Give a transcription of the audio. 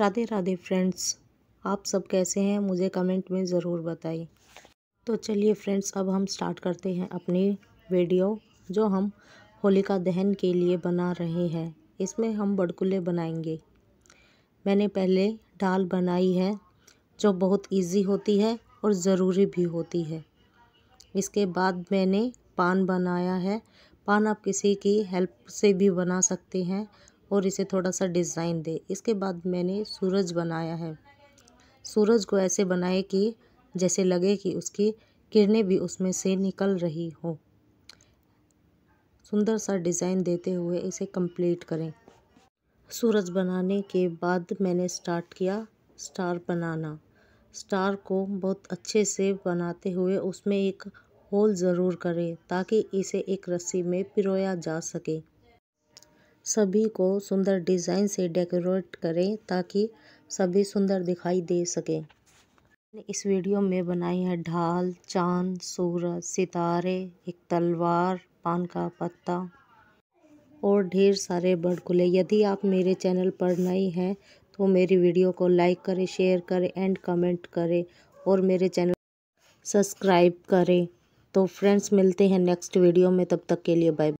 Radhe Radhe friends आप सब कैसे हैं मुझे कमेंट में ज़रूर बताइए तो चलिए फ्रेंड्स अब हम स्टार्ट करते हैं अपनी वीडियो जो हम होलिका दहन के लिए बना रहे हैं इसमें हम बड़कुल्ले बनाएंगे मैंने पहले दाल बनाई है जो बहुत इजी होती है और ज़रूरी भी होती है इसके बाद मैंने पान बनाया है पान आप किसी की हेल्प से भी बना सकते हैं और इसे थोड़ा सा डिज़ाइन दे इसके बाद मैंने सूरज बनाया है सूरज को ऐसे बनाए कि जैसे लगे कि उसकी किरणें भी उसमें से निकल रही हो सुंदर सा डिज़ाइन देते हुए इसे कंप्लीट करें सूरज बनाने के बाद मैंने स्टार्ट किया स्टार बनाना स्टार को बहुत अच्छे से बनाते हुए उसमें एक होल ज़रूर करें ताकि इसे एक रस्सी में पिरोया जा सके सभी को सुंदर डिज़ाइन से डेकोरेट करें ताकि सभी सुंदर दिखाई दे सकें इस वीडियो में बनाई है ढाल चांद सूरज सितारे एक तलवार पान का पत्ता और ढेर सारे बड़कुले यदि आप मेरे चैनल पर नए हैं तो मेरी वीडियो को लाइक करें शेयर करें एंड कमेंट करें और मेरे चैनल सब्सक्राइब करें तो फ्रेंड्स मिलते हैं नेक्स्ट वीडियो में तब तक के लिए बाय